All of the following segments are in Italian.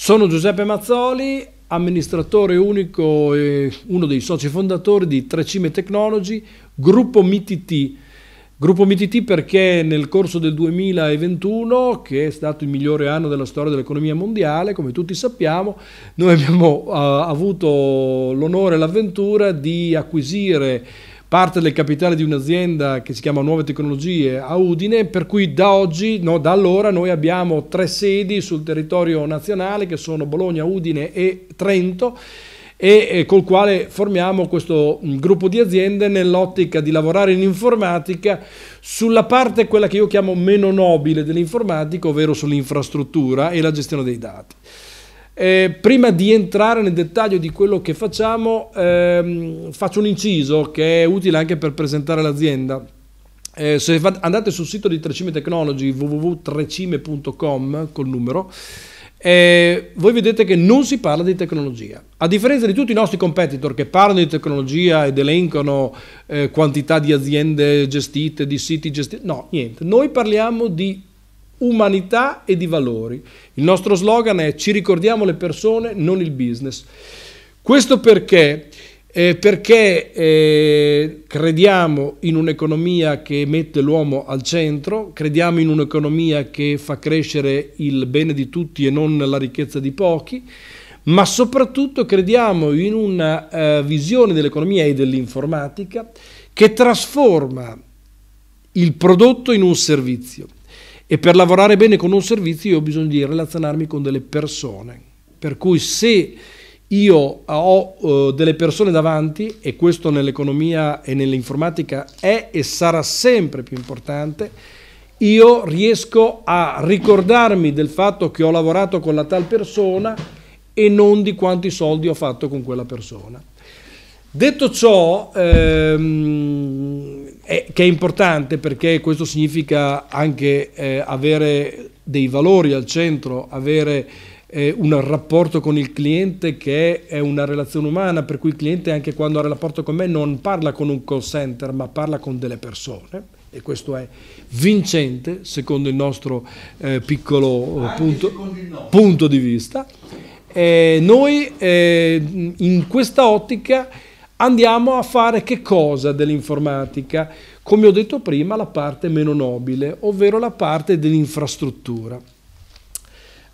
Sono Giuseppe Mazzoli, amministratore unico e uno dei soci fondatori di Trecime cime Technology, gruppo MITT. Gruppo MITT perché nel corso del 2021, che è stato il migliore anno della storia dell'economia mondiale, come tutti sappiamo, noi abbiamo uh, avuto l'onore e l'avventura di acquisire parte del capitale di un'azienda che si chiama Nuove Tecnologie a Udine, per cui da oggi, no, da allora noi abbiamo tre sedi sul territorio nazionale che sono Bologna, Udine e Trento e eh, col quale formiamo questo mm, gruppo di aziende nell'ottica di lavorare in informatica sulla parte quella che io chiamo meno nobile dell'informatica, ovvero sull'infrastruttura e la gestione dei dati. Eh, prima di entrare nel dettaglio di quello che facciamo, ehm, faccio un inciso che è utile anche per presentare l'azienda. Eh, se andate sul sito di Trecime Technology, www.trecime.com col numero, eh, voi vedete che non si parla di tecnologia. A differenza di tutti i nostri competitor che parlano di tecnologia ed elencano eh, quantità di aziende gestite, di siti gestiti, no, niente. Noi parliamo di umanità e di valori. Il nostro slogan è ci ricordiamo le persone, non il business. Questo perché? Eh, perché eh, crediamo in un'economia che mette l'uomo al centro, crediamo in un'economia che fa crescere il bene di tutti e non la ricchezza di pochi, ma soprattutto crediamo in una eh, visione dell'economia e dell'informatica che trasforma il prodotto in un servizio. E per lavorare bene con un servizio io ho bisogno di relazionarmi con delle persone. Per cui se io ho eh, delle persone davanti, e questo nell'economia e nell'informatica è e sarà sempre più importante, io riesco a ricordarmi del fatto che ho lavorato con la tal persona e non di quanti soldi ho fatto con quella persona. Detto ciò, ehm, eh, che è importante perché questo significa anche eh, avere dei valori al centro, avere eh, un rapporto con il cliente che è una relazione umana, per cui il cliente anche quando ha rapporto con me non parla con un call center ma parla con delle persone e questo è vincente secondo il nostro eh, piccolo eh, punto, il punto, di vista. Eh, noi in questa ottica andiamo a fare che cosa dell'informatica? Come ho detto prima, la parte meno nobile, ovvero la parte dell'infrastruttura.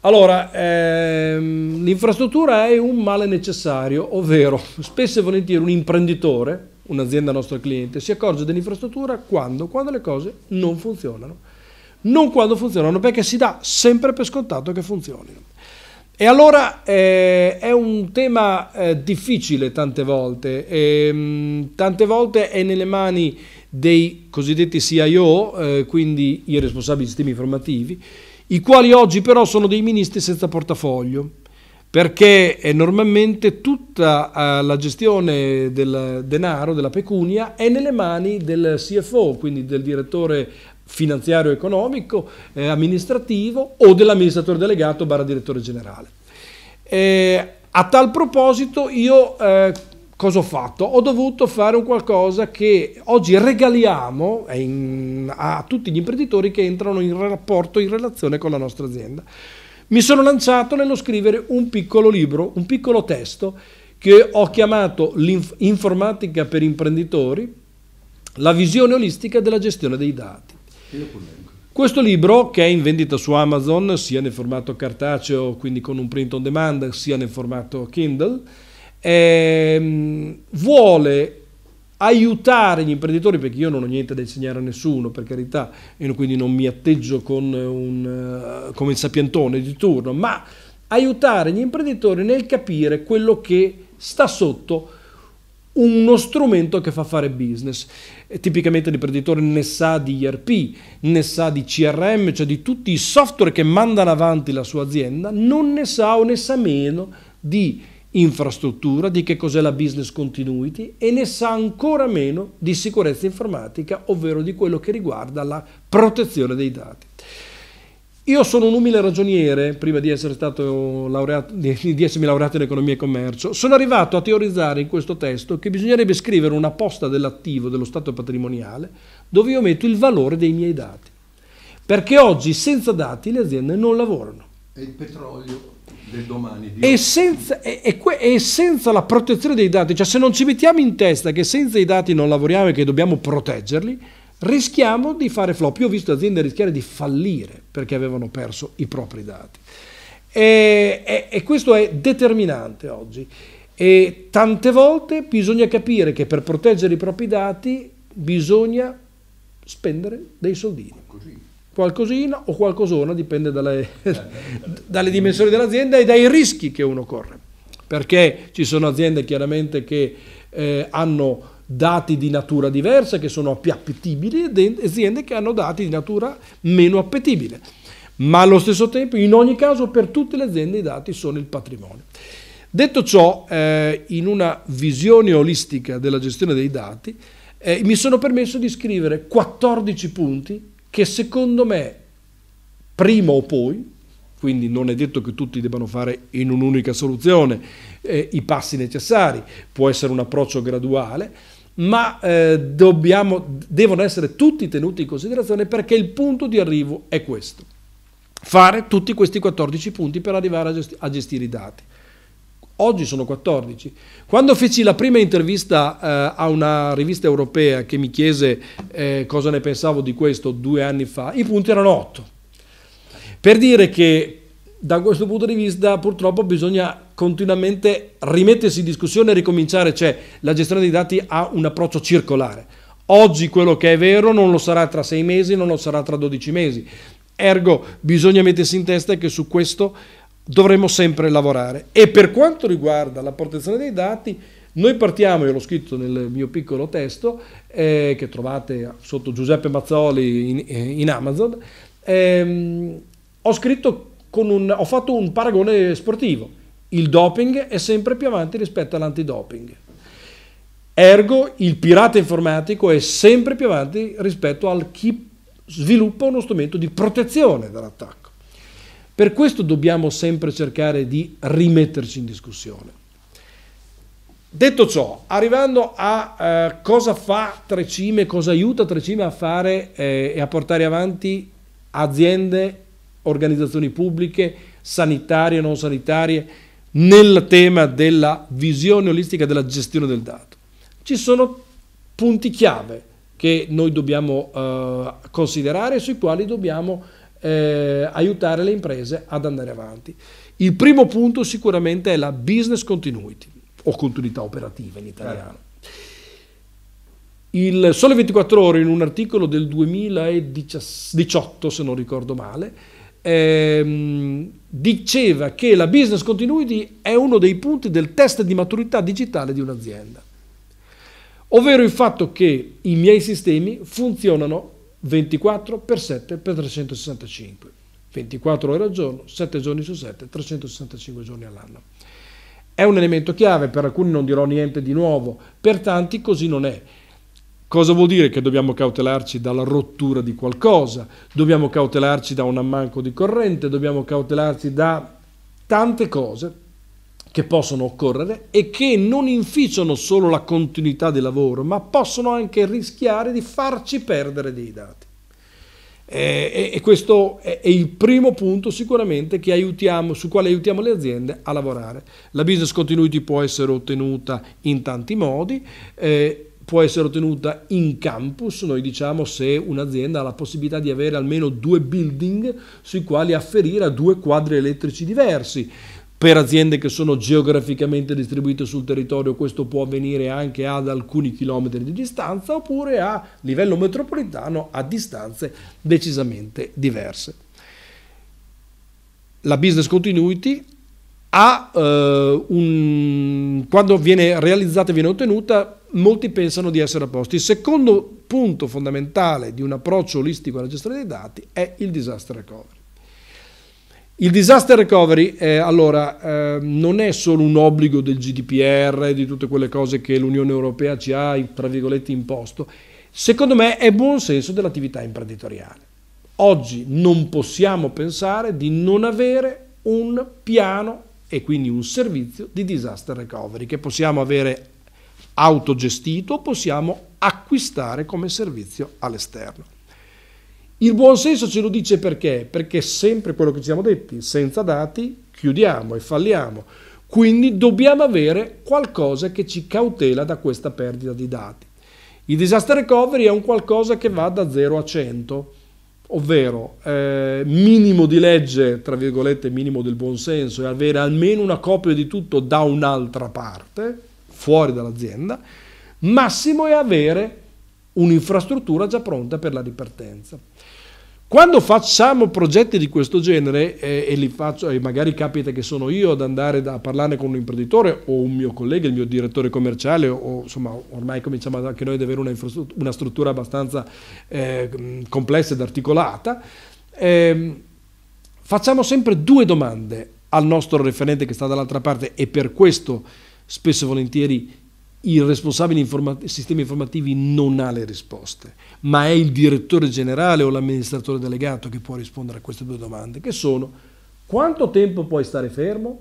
Allora, ehm, l'infrastruttura è un male necessario, ovvero spesso e volentieri un imprenditore, un'azienda nostro cliente, si accorge dell'infrastruttura quando? quando le cose non funzionano. Non quando funzionano, perché si dà sempre per scontato che funzionino. E allora eh, è un tema eh, difficile tante volte, e, ehm, mh, tante volte è nelle mani dei cosiddetti CIO, eh, quindi i responsabili di sistemi informativi, i quali oggi però sono dei ministri senza portafoglio, perché normalmente tutta eh, la gestione del denaro, della pecunia, è nelle mani del CFO, quindi del direttore finanziario economico, eh, amministrativo o dell'amministratore delegato barra direttore generale. Eh, a tal proposito io eh, cosa ho fatto? Ho dovuto fare un qualcosa che oggi regaliamo in, a tutti gli imprenditori che entrano in rapporto, in relazione con la nostra azienda. Mi sono lanciato nello scrivere un piccolo libro, un piccolo testo che ho chiamato l'informatica per imprenditori, la visione olistica della gestione dei dati. Questo libro, che è in vendita su Amazon, sia nel formato cartaceo, quindi con un print on demand, sia nel formato Kindle, ehm, vuole aiutare gli imprenditori, perché io non ho niente da insegnare a nessuno, per carità, e quindi non mi atteggio con un, eh, come il sapientone di turno, ma aiutare gli imprenditori nel capire quello che sta sotto uno strumento che fa fare business tipicamente l'imprenditore ne sa di ERP, ne sa di CRM, cioè di tutti i software che mandano avanti la sua azienda, non ne sa o ne sa meno di infrastruttura, di che cos'è la business continuity e ne sa ancora meno di sicurezza informatica, ovvero di quello che riguarda la protezione dei dati. Io sono un umile ragioniere, prima di, laureato, di, di essermi laureato in economia e commercio, sono arrivato a teorizzare in questo testo che bisognerebbe scrivere una posta dell'attivo dello stato patrimoniale dove io metto il valore dei miei dati. Perché oggi senza dati le aziende non lavorano. E il petrolio del domani. E senza, e, e, e senza, la protezione dei dati, cioè se non ci mettiamo in testa che senza i dati non lavoriamo e che dobbiamo proteggerli, rischiamo di fare flop. Io ho visto aziende rischiare di fallire perché avevano perso i propri dati. E, e, e questo è determinante oggi. E tante volte bisogna capire che per proteggere i propri dati bisogna spendere dei soldini. Qualcosina o qualcosona, dipende dalle, dalle dimensioni dell'azienda e dai rischi che uno corre. Perché ci sono aziende chiaramente che eh, hanno dati di natura diversa che sono più appetibili e aziende che hanno dati di natura meno appetibile. Ma allo stesso tempo, in ogni caso, per tutte le aziende i dati sono il patrimonio. Detto ciò, eh, in una visione olistica della gestione dei dati, eh, mi sono permesso di scrivere 14 punti che secondo me, prima o poi, quindi non è detto che tutti debbano fare in un'unica soluzione eh, i passi necessari, può essere un approccio graduale, ma eh, dobbiamo, devono essere tutti tenuti in considerazione perché il punto di arrivo è questo, fare tutti questi 14 punti per arrivare a, gesti a gestire i dati. Oggi sono 14. Quando feci la prima intervista eh, a una rivista europea che mi chiese eh, cosa ne pensavo di questo due anni fa, i punti erano 8. Per dire che da questo punto di vista purtroppo bisogna continuamente rimettersi in discussione e ricominciare, cioè la gestione dei dati ha un approccio circolare. Oggi quello che è vero non lo sarà tra sei mesi, non lo sarà tra dodici mesi. Ergo bisogna mettersi in testa che su questo dovremo sempre lavorare. E per quanto riguarda la protezione dei dati, noi partiamo, io l'ho scritto nel mio piccolo testo, eh, che trovate sotto Giuseppe Mazzoli in, eh, in Amazon, ehm, ho scritto con un, ho fatto un paragone sportivo. Il doping è sempre più avanti rispetto all'antidoping. Ergo, il pirata informatico è sempre più avanti rispetto al chi sviluppa uno strumento di protezione dall'attacco. Per questo dobbiamo sempre cercare di rimetterci in discussione. Detto ciò, arrivando a eh, cosa fa Trecime, cosa aiuta Trecime a fare eh, e a portare avanti aziende organizzazioni pubbliche, sanitarie e non sanitarie, nel tema della visione olistica della gestione del dato. Ci sono punti chiave che noi dobbiamo eh, considerare e sui quali dobbiamo eh, aiutare le imprese ad andare avanti. Il primo punto sicuramente è la business continuity o continuità operativa in italiano. Il Sole 24 Ore in un articolo del 2018, se non ricordo male, ehm, diceva che la business continuity è uno dei punti del test di maturità digitale di un'azienda, ovvero il fatto che i miei sistemi funzionano 24 per 7 per 365, 24 ore al giorno, 7 giorni su 7, 365 giorni all'anno. È un elemento chiave, per alcuni non dirò niente di nuovo, per tanti così non è. Cosa vuol dire che dobbiamo cautelarci dalla rottura di qualcosa? Dobbiamo cautelarci da un ammanco di corrente, dobbiamo cautelarci da tante cose che possono occorrere e che non inficiano solo la continuità del lavoro, ma possono anche rischiare di farci perdere dei dati. E, e questo è, è, il primo punto sicuramente aiutiamo, su quale aiutiamo le aziende a lavorare. La business continuity può essere ottenuta in tanti modi. Eh, può essere ottenuta in campus, noi diciamo se un'azienda ha la possibilità di avere almeno due building sui quali afferire a due quadri elettrici diversi. Per aziende che sono geograficamente distribuite sul territorio questo può avvenire anche ad alcuni chilometri di distanza oppure a livello metropolitano a distanze decisamente diverse. La business continuity ha, eh, un, quando viene realizzata e viene ottenuta molti pensano di essere a posto. Il secondo punto fondamentale di un approccio olistico alla gestione dei dati è il disaster recovery. Il disaster recovery eh, allora, eh, non è solo un obbligo del GDPR, di tutte quelle cose che l'Unione Europea ci ha, tra virgolette, imposto. Secondo me è buon senso dell'attività imprenditoriale. Oggi non possiamo pensare di non avere un piano e quindi un servizio di disaster recovery che possiamo avere autogestito, possiamo acquistare come servizio all'esterno. Il buon senso ce lo dice perché? Perché sempre quello che ci siamo detti, senza dati chiudiamo e falliamo. Quindi dobbiamo avere qualcosa che ci cautela da questa perdita di dati. Il disaster recovery è un qualcosa che va da 0 a 100, ovvero eh, minimo di legge, tra virgolette minimo del buon senso, è avere almeno una copia di tutto da un'altra parte, fuori dall'azienda, massimo è avere un'infrastruttura già pronta per la ripartenza. Quando facciamo progetti di questo genere eh, e, faccio, e, magari capita che sono io ad andare da, a parlarne con un imprenditore o un mio collega, il mio direttore commerciale o insomma ormai cominciamo anche noi ad avere una, una struttura abbastanza eh, complessa ed articolata, eh, facciamo sempre due domande al nostro referente che sta dall'altra parte e per questo spesso e volentieri il responsabile informat- sistemi informativi non ha le risposte, ma è il direttore generale o l'amministratore delegato che può rispondere a queste due domande, che sono quanto tempo puoi stare fermo?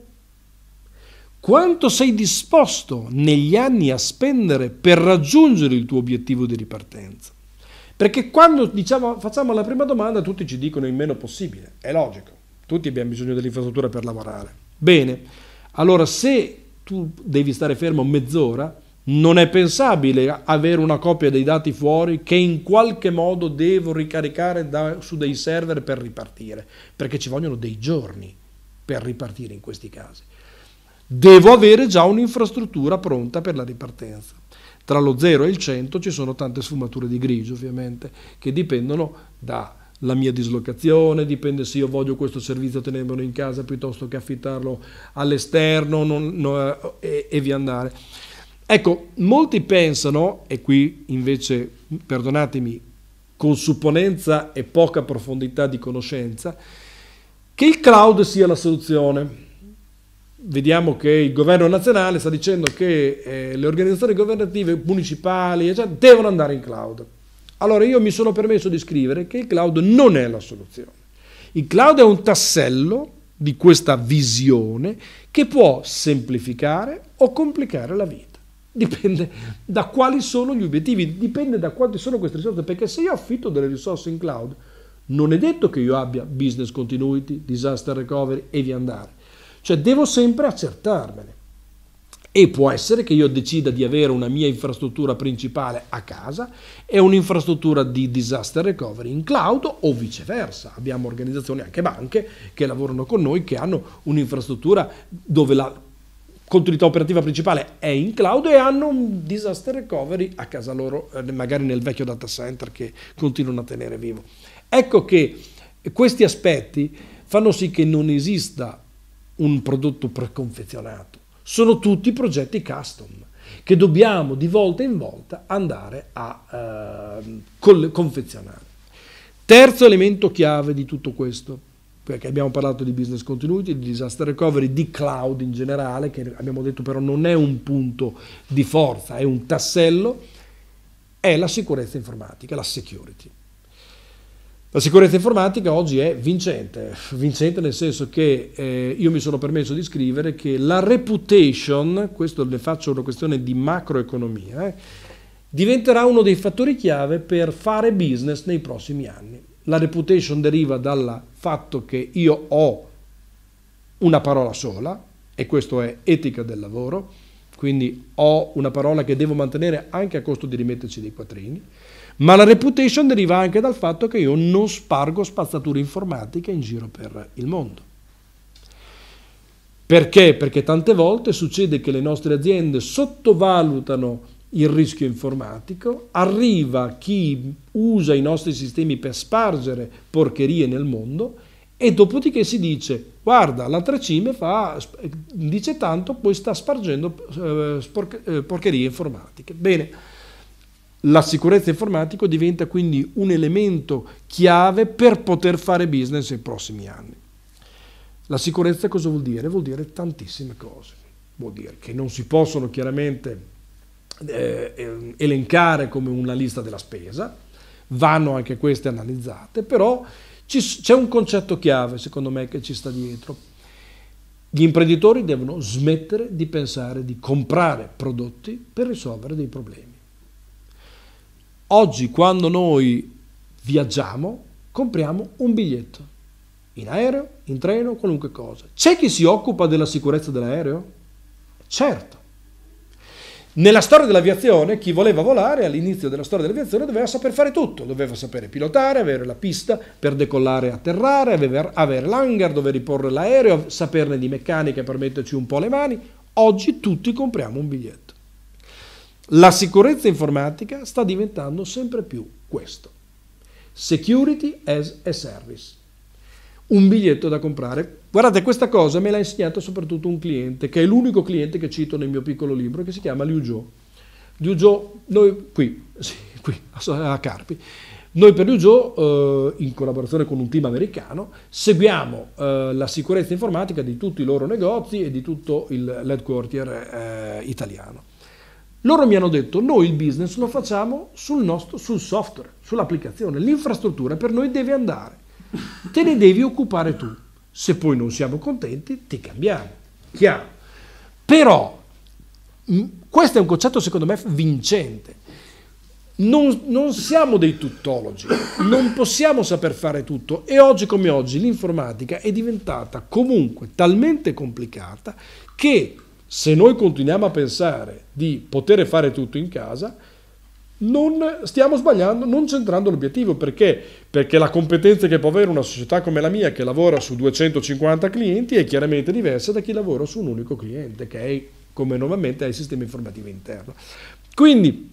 Quanto sei disposto negli anni a spendere per raggiungere il tuo obiettivo di ripartenza? Perché quando diciamo, facciamo la prima domanda tutti ci dicono il meno possibile, è logico, tutti abbiamo bisogno dell'infrastruttura per lavorare. Bene, allora se tu devi stare fermo mezz'ora, non è pensabile avere una copia dei dati fuori che in qualche modo devo ricaricare da, su dei server per ripartire, perché ci vogliono dei giorni per ripartire in questi casi. Devo avere già un'infrastruttura pronta per la ripartenza. Tra lo 0 e il 100 ci sono tante sfumature di grigio ovviamente che dipendono da la mia dislocazione, dipende se io voglio questo servizio tenermelo in casa piuttosto che affittarlo all'esterno non, non, eh, e, e via andare. Ecco, molti pensano, e qui invece, perdonatemi, con supponenza e poca profondità di conoscenza, che il cloud sia la soluzione. Vediamo che il governo nazionale sta dicendo che eh, le organizzazioni governative municipali eccetera, devono andare in cloud. Allora io mi sono permesso di scrivere che il cloud non è la soluzione. Il cloud è un tassello di questa visione che può semplificare o complicare la vita. Dipende da quali sono gli obiettivi, dipende da quante sono queste risorse, perché se io affitto delle risorse in cloud, non è detto che io abbia business continuity, disaster recovery e via andare. Cioè devo sempre accertarmene. E può essere che io decida di avere una mia infrastruttura principale a casa e un'infrastruttura di disaster recovery in cloud o viceversa. Abbiamo organizzazioni, anche banche, che lavorano con noi, che hanno un'infrastruttura dove la continuità operativa principale è in cloud e hanno un disaster recovery a casa loro, eh, magari nel vecchio data center che continuano a tenere vivo. Ecco che questi aspetti fanno sì che non esista un prodotto preconfezionato sono tutti progetti custom che dobbiamo di volta in volta andare a eh, confezionare. Terzo elemento chiave di tutto questo, perché abbiamo parlato di business continuity, di disaster recovery, di cloud in generale, che abbiamo detto però non è un punto di forza, è un tassello, è la sicurezza informatica, la security. La sicurezza informatica oggi è vincente, vincente nel senso che eh, io mi sono permesso di scrivere che la reputation, questo le faccio una questione di macroeconomia, eh, diventerà uno dei fattori chiave per fare business nei prossimi anni. La reputation deriva dal fatto che io ho una parola sola, e questo è etica del lavoro, quindi ho una parola che devo mantenere anche a costo di rimetterci dei quattrini ma la reputation deriva anche dal fatto che io non spargo spazzature informatiche in giro per il mondo. Perché? Perché tante volte succede che le nostre aziende sottovalutano il rischio informatico, arriva chi usa i nostri sistemi per spargere porcherie nel mondo e dopodiché si dice guarda l'altra Trecime fa, dice tanto poi sta spargendo eh, eh porcherie informatiche. Bene, la sicurezza informatica diventa quindi un elemento chiave per poter fare business nei prossimi anni. La sicurezza cosa vuol dire? Vuol dire tantissime cose. Vuol dire che non si possono chiaramente eh, eh elencare come una lista della spesa, vanno anche queste analizzate, però c'è un concetto chiave secondo me che ci sta dietro. Gli imprenditori devono smettere di pensare di comprare prodotti per risolvere dei problemi Oggi quando noi viaggiamo, compriamo un biglietto, in aereo, in treno, qualunque cosa. C'è chi si occupa della sicurezza dell'aereo? Certo. Nella storia dell'aviazione, chi voleva volare all'inizio della storia dell'aviazione doveva saper fare tutto, doveva sapere pilotare, avere la pista per decollare e atterrare, avere, l'hangar dove riporre l'aereo, saperne di meccanica e per metterci un po' le mani. Oggi tutti compriamo un biglietto. La sicurezza informatica sta diventando sempre più questo. Security as a service. Un biglietto da comprare. Guardate, questa cosa me l'ha insegnato soprattutto un cliente, che è l'unico cliente che cito nel mio piccolo libro, che si chiama Liu Zhou. Liu Zhou, noi qui, sì, qui a Carpi, noi per Liu Zhou, eh, in collaborazione con un team americano, seguiamo eh, la sicurezza informatica di tutti i loro negozi e di tutto il headquarter eh, italiano. Loro mi hanno detto noi il business lo facciamo sul, nostro, sul software, sull'applicazione, l'infrastruttura per noi deve andare, te ne devi occupare tu, se poi non siamo contenti ti cambiamo, chiaro. Però mm, questo è un concetto secondo me vincente, non, non, siamo dei tuttologi, non possiamo saper fare tutto e oggi come oggi l'informatica è diventata comunque talmente complicata che se noi continuiamo a pensare di poter fare tutto in casa, non stiamo sbagliando, non centrando l'obiettivo. Perché? Perché la competenza che può avere una società come la mia, che lavora su 250 clienti, è chiaramente diversa da chi lavora su un unico cliente, che è, come normalmente, è il sistema informativo interno. Quindi,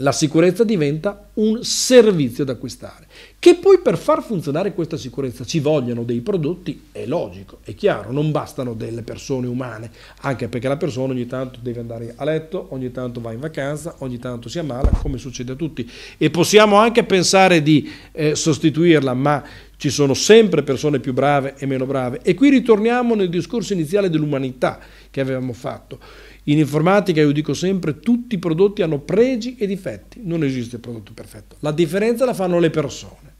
la sicurezza diventa un servizio da acquistare. Che poi per far funzionare questa sicurezza ci vogliono dei prodotti è logico, è chiaro, non bastano delle persone umane, anche perché la persona ogni tanto deve andare a letto, ogni tanto va in vacanza, ogni tanto si ammala, come succede a tutti. E possiamo anche pensare di eh, sostituirla, ma ci sono sempre persone più brave e meno brave. E qui ritorniamo nel discorso iniziale dell'umanità che avevamo fatto in informatica, io dico sempre, tutti i prodotti hanno pregi e difetti, non esiste il prodotto perfetto. La differenza la fanno le persone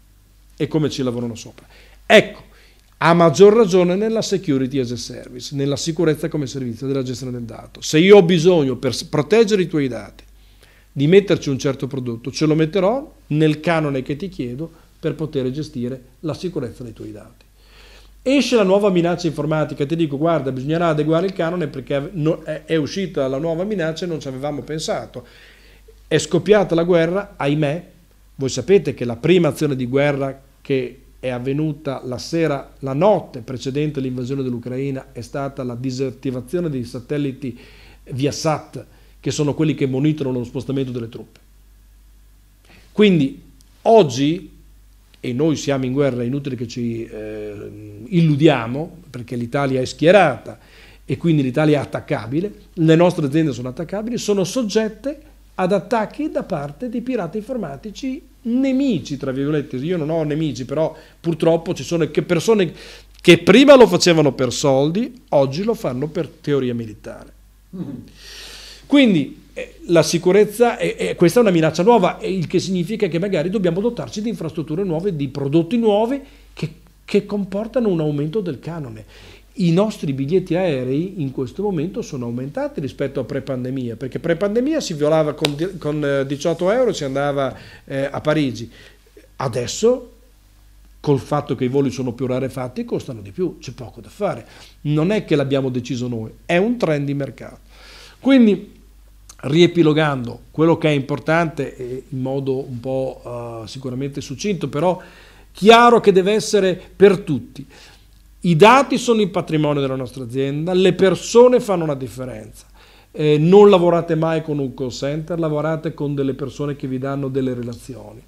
e come ci lavorano sopra. Ecco, a maggior ragione nella security as a service, nella sicurezza come servizio della gestione del dato. Se io ho bisogno per proteggere i tuoi dati di metterci un certo prodotto, ce lo metterò nel canone che ti chiedo per poter gestire la sicurezza dei tuoi dati. Esce la nuova minaccia informatica, ti dico guarda bisognerà adeguare il canone perché è uscita la nuova minaccia e non ci avevamo pensato. È scoppiata la guerra, ahimè, voi sapete che la prima azione di guerra che è avvenuta la sera, la notte precedente all'invasione dell'Ucraina è stata la disattivazione dei satelliti via SAT, che sono quelli che monitorano lo spostamento delle truppe. Quindi oggi e noi siamo in guerra, è inutile che ci eh, illudiamo, perché l'Italia è schierata e quindi l'Italia è attaccabile, le nostre aziende sono attaccabili, sono soggette ad attacchi da parte di pirati informatici nemici, tra virgolette. Io non ho nemici, però purtroppo ci sono che persone che prima lo facevano per soldi, oggi lo fanno per teoria militare. Mm-hmm. Quindi eh, la sicurezza, è, è, questa è una minaccia nuova, il che significa che magari dobbiamo dotarci di infrastrutture nuove, di prodotti nuovi che, che comportano un aumento del canone. I nostri biglietti aerei in questo momento sono aumentati rispetto a pre-pandemia, perché pre-pandemia si violava con, con 18 eh, euro e si andava eh, a Parigi. Adesso col fatto che i voli sono più rarefatti costano di più, c'è poco da fare. Non è che l'abbiamo deciso noi, è un trend di mercato. Quindi riepilogando quello che è importante in modo un po' uh, sicuramente succinto, però chiaro che deve essere per tutti. I dati sono il patrimonio della nostra azienda, le persone fanno la differenza. Eh, non lavorate mai con un call center, lavorate con delle persone che vi danno delle relazioni.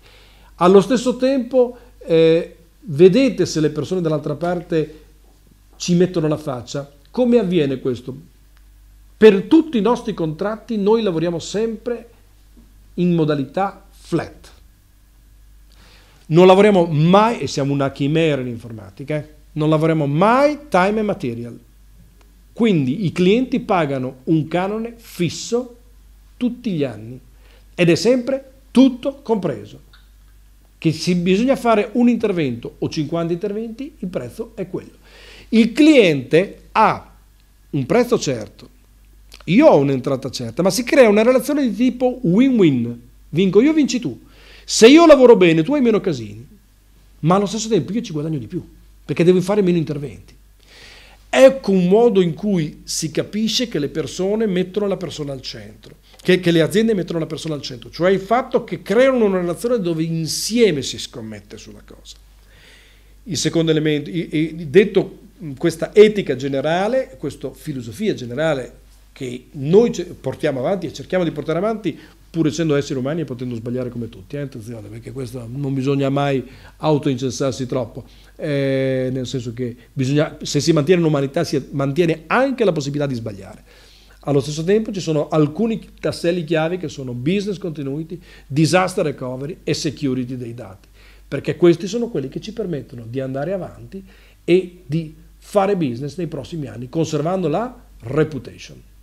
Allo stesso tempo eh, vedete se le persone dall'altra parte ci mettono la faccia. Come avviene questo? Per tutti i nostri contratti noi lavoriamo sempre in modalità flat. Non lavoriamo mai, e siamo una chimera in informatica, eh? non lavoriamo mai time and material. Quindi i clienti pagano un canone fisso tutti gli anni ed è sempre tutto compreso. Che se bisogna fare un intervento o 50 interventi, il prezzo è quello. Il cliente ha un prezzo certo, io ho un'entrata certa, ma si crea una relazione di tipo win-win. Vinco io, vinci tu. Se io lavoro bene, tu hai meno casini, ma allo stesso tempo io ci guadagno di più, perché devo fare meno interventi. Ecco un modo in cui si capisce che le persone mettono la persona al centro, che, che, le aziende mettono la persona al centro, cioè il fatto che creano una relazione dove insieme si scommette sulla cosa. Il secondo elemento, detto questa etica generale, questa filosofia generale che noi portiamo avanti e cerchiamo di portare avanti pur essendo esseri umani e potendo sbagliare come tutti, eh? attenzione, perché questo non bisogna mai autoincensarsi troppo, eh, nel senso che bisogna, se si mantiene l'umanità si mantiene anche la possibilità di sbagliare. Allo stesso tempo ci sono alcuni tasselli chiavi che sono business continuity, disaster recovery e security dei dati, perché questi sono quelli che ci permettono di andare avanti e di fare business nei prossimi anni, conservando la reputation.